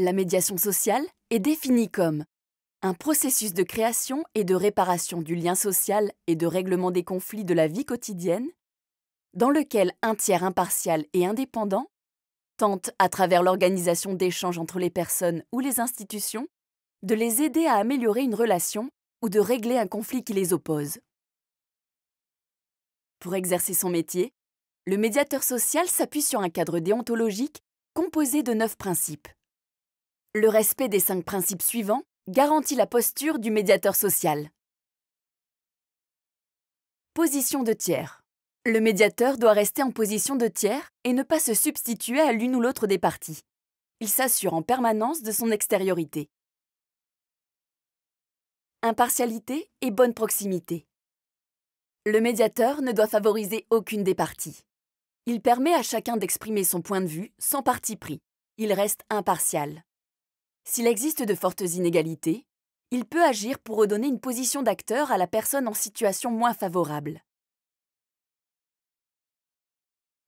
La médiation sociale est définie comme un processus de création et de réparation du lien social et de règlement des conflits de la vie quotidienne, dans lequel un tiers impartial et indépendant tente, à travers l'organisation d'échanges entre les personnes ou les institutions, de les aider à améliorer une relation ou de régler un conflit qui les oppose. Pour exercer son métier, le médiateur social s'appuie sur un cadre déontologique composé de neuf principes. Le respect des cinq principes suivants garantit la posture du médiateur social. Position de tiers. Le médiateur doit rester en position de tiers et ne pas se substituer à l'une ou l'autre des parties. Il s'assure en permanence de son extériorité. Impartialité et bonne proximité. Le médiateur ne doit favoriser aucune des parties. Il permet à chacun d'exprimer son point de vue sans parti pris. Il reste impartial. S'il existe de fortes inégalités, il peut agir pour redonner une position d'acteur à la personne en situation moins favorable.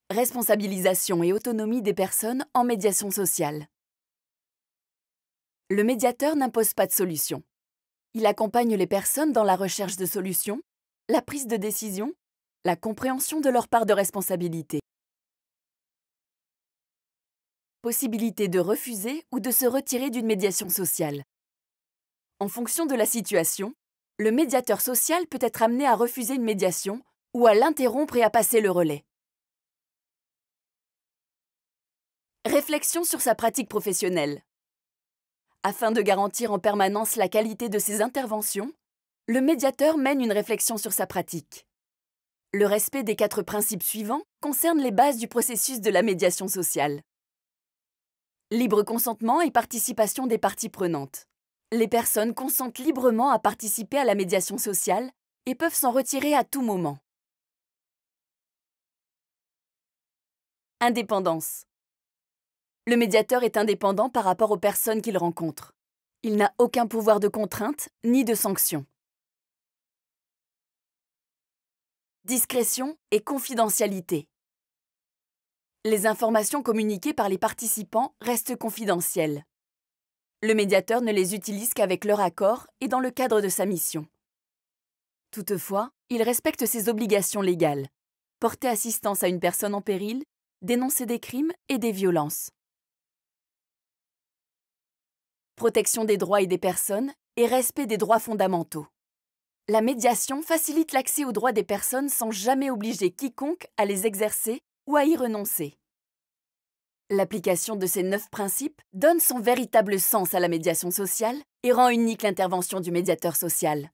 Responsabilisation et autonomie des personnes en médiation sociale. Le médiateur n'impose pas de solution. Il accompagne les personnes dans la recherche de solutions, la prise de décision, la compréhension de leur part de responsabilité. Possibilité de refuser ou de se retirer d'une médiation sociale. En fonction de la situation, le médiateur social peut être amené à refuser une médiation ou à l'interrompre et à passer le relais. Réflexion sur sa pratique professionnelle. Afin de garantir en permanence la qualité de ses interventions, le médiateur mène une réflexion sur sa pratique. Le respect des quatre principes suivants concerne les bases du processus de la médiation sociale. Libre consentement et participation des parties prenantes. Les personnes consentent librement à participer à la médiation sociale et peuvent s'en retirer à tout moment. Indépendance. Le médiateur est indépendant par rapport aux personnes qu'il rencontre. Il n'a aucun pouvoir de contrainte ni de sanction. Discrétion et confidentialité. Les informations communiquées par les participants restent confidentielles. Le médiateur ne les utilise qu'avec leur accord et dans le cadre de sa mission. Toutefois, il respecte ses obligations légales. Porter assistance à une personne en péril, dénoncer des crimes et des violences. Protection des droits et des personnes et respect des droits fondamentaux. La médiation facilite l'accès aux droits des personnes sans jamais obliger quiconque à les exercer ou à y renoncer. L'application de ces neuf principes donne son véritable sens à la médiation sociale et rend unique l'intervention du médiateur social.